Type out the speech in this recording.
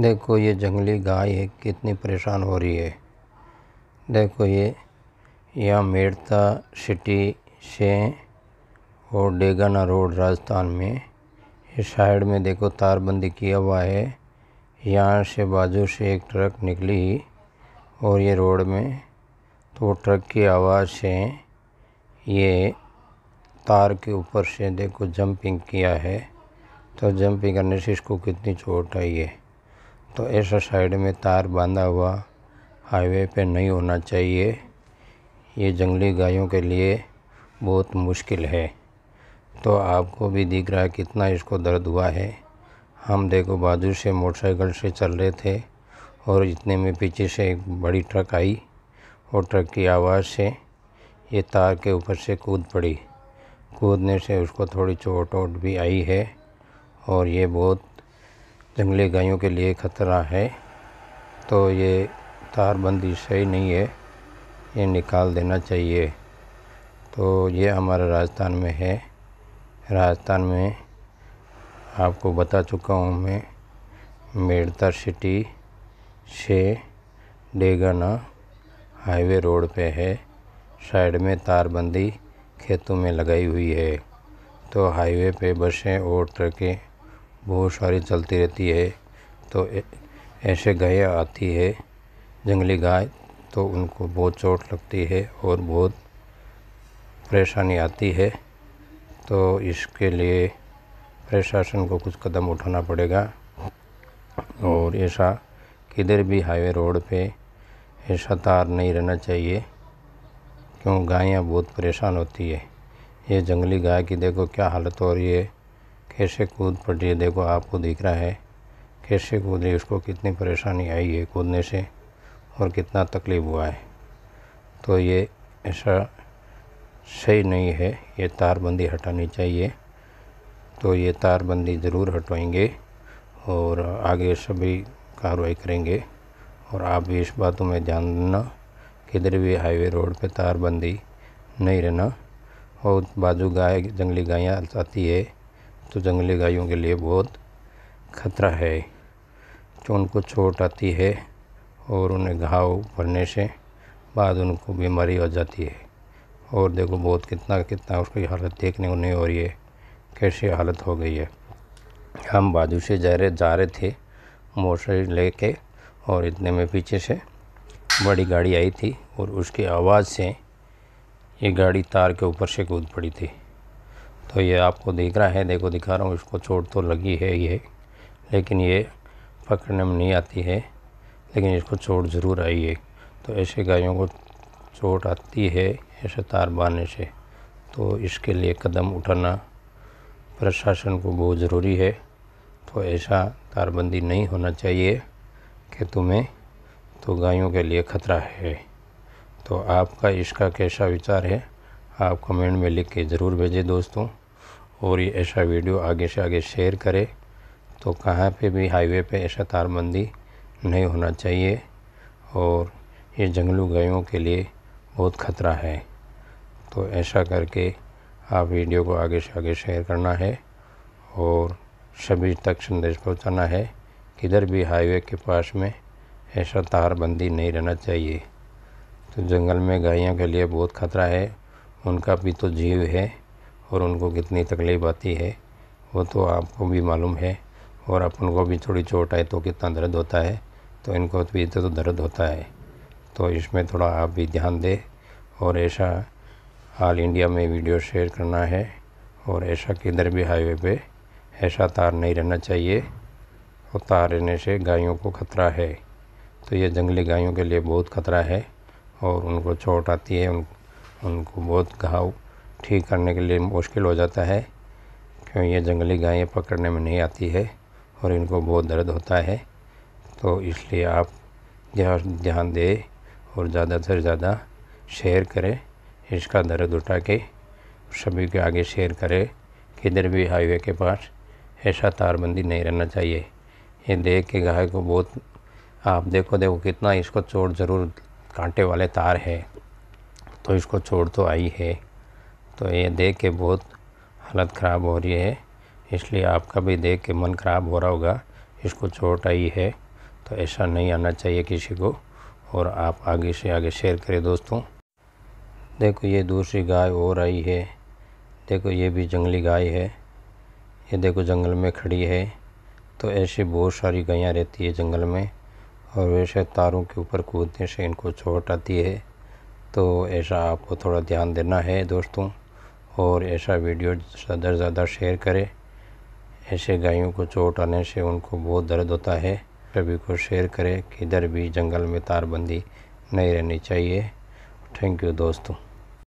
देखो ये जंगली गाय है कितनी परेशान हो रही है देखो ये यहाँ मेड़ता सिटी से और डेगाना रोड राजस्थान में इस साइड में देखो तार बंदी किया हुआ है यहाँ से बाजू से एक ट्रक निकली और ये रोड में तो ट्रक की आवाज़ से ये तार के ऊपर से देखो जंपिंग किया है तो जंपिंग करने से इसको कितनी चोट आई है तो ऐसा साइड में तार बांधा हुआ हाईवे पे नहीं होना चाहिए ये जंगली गायों के लिए बहुत मुश्किल है तो आपको भी दिख रहा है कितना इसको दर्द हुआ है हम देखो बाजू से मोटरसाइकिल से चल रहे थे और इतने में पीछे से एक बड़ी ट्रक आई और ट्रक की आवाज़ से ये तार के ऊपर से कूद पड़ी कूदने से उसको थोड़ी चोट वोट भी आई है और ये बहुत जंगली गायों के लिए ख़तरा है तो ये तार बंदी सही नहीं है ये निकाल देना चाहिए तो ये हमारे राजस्थान में है राजस्थान में आपको बता चुका हूँ मैं मेड़ता सिटी से डेगाना हाईवे रोड पे है साइड में तार बंदी खेतों में लगाई हुई है तो हाईवे पे बसें और ट्रकें बहुत सारी चलती रहती है तो ऐसे गाय आती है जंगली गाय तो उनको बहुत चोट लगती है और बहुत परेशानी आती है तो इसके लिए प्रशासन को कुछ कदम उठाना पड़ेगा और ऐसा किधर भी हाईवे रोड पे ऐसा तार नहीं रहना चाहिए क्यों गायें बहुत परेशान होती है ये जंगली गाय की देखो क्या हालत हो रही है कैसे कूद पड़ है देखो आपको दिख रहा है कैसे कूद रही उसको कितनी परेशानी आई है कूदने से और कितना तकलीफ़ हुआ है तो ये ऐसा सही नहीं है ये तारबंदी हटानी चाहिए तो ये तारबंदी ज़रूर हटवाएंगे और आगे सभी कार्रवाई करेंगे और आप भी इस बातों में ध्यान देना किधर भी हाईवे रोड पे बंदी नहीं रहना और बाजू गाय जंगली गायें आती है तो जंगली गायों के लिए बहुत खतरा है तो उनको चोट आती है और उन्हें घाव भरने से बाद उनको बीमारी हो जाती है और देखो बहुत कितना कितना उसकी हालत देखने को नहीं हो रही है कैसी हालत हो गई है हम बाजू से जा रहे जा रहे थे मोटरसाइकिल लेके और इतने में पीछे से बड़ी गाड़ी आई थी और उसकी आवाज़ से ये गाड़ी तार के ऊपर से कूद पड़ी थी तो ये आपको दिख रहा है देखो दिखा रहा हूँ इसको चोट तो लगी है ये लेकिन ये पकड़ने में नहीं आती है लेकिन इसको चोट ज़रूर आई है तो ऐसे गायों को चोट आती है ऐसे तार बांधने से तो इसके लिए कदम उठाना प्रशासन को बहुत ज़रूरी है तो ऐसा तारबंदी नहीं होना चाहिए कि तुम्हें तो गायों के लिए खतरा है तो आपका इसका कैसा विचार है आप कमेंट में लिख के ज़रूर भेजें दोस्तों और ये ऐसा वीडियो आगे से आगे शेयर करें तो कहाँ पे भी हाईवे पे ऐसा तारबंदी नहीं होना चाहिए और ये जंगलू गायों के लिए बहुत ख़तरा है तो ऐसा करके आप वीडियो को आगे से आगे शेयर करना है और सभी तक संदेश पहुंचाना है किधर भी हाईवे के पास में ऐसा तारबंदी नहीं रहना चाहिए तो जंगल में गायों के लिए बहुत ख़तरा है उनका भी तो जीव है और उनको कितनी तकलीफ़ आती है वो तो आपको भी मालूम है और आप उनको भी थोड़ी चोट आए तो कितना दर्द होता है तो इनको भी तो दर्द होता है तो इसमें थोड़ा आप भी ध्यान दें और ऐसा ऑल इंडिया में वीडियो शेयर करना है और ऐसा किधर भी हाईवे पे ऐसा तार नहीं रहना चाहिए और तार रहने से गायों को खतरा है तो ये जंगली गायों के लिए बहुत खतरा है और उनको चोट आती है उन उनको बहुत घाव ठीक करने के लिए मुश्किल हो जाता है क्यों ये जंगली गायें पकड़ने में नहीं आती है और इनको बहुत दर्द होता है तो इसलिए आप ध्यान दें और ज़्यादा से ज़्यादा शेयर करें इसका दर्द उठा के सभी के आगे शेयर करें किधर भी हाईवे के पास ऐसा तारबंदी नहीं रहना चाहिए ये देख के गाय को बहुत आप देखो देखो कितना इसको चोट ज़रूर कांटे वाले तार है तो इसको छोड़ तो आई है तो ये देख के बहुत हालत ख़राब हो रही है इसलिए आपका भी देख के मन ख़राब हो रहा होगा इसको चोट आई है तो ऐसा नहीं आना चाहिए किसी को और आप आगे से आगे शेयर करें दोस्तों देखो ये दूसरी गाय और आई है देखो ये भी जंगली गाय है ये देखो जंगल में खड़ी है तो ऐसी बहुत सारी गायें रहती है जंगल में और वैसे तारों के ऊपर कूदने से इनको चोट आती है तो ऐसा आपको थोड़ा ध्यान देना है दोस्तों और ऐसा वीडियो ज़्यादा से ज़्यादा शेयर करें ऐसे गायों को चोट आने से उनको बहुत दर्द होता है सभी को शेयर करें किधर भी जंगल में तारबंदी नहीं रहनी चाहिए थैंक यू दोस्तों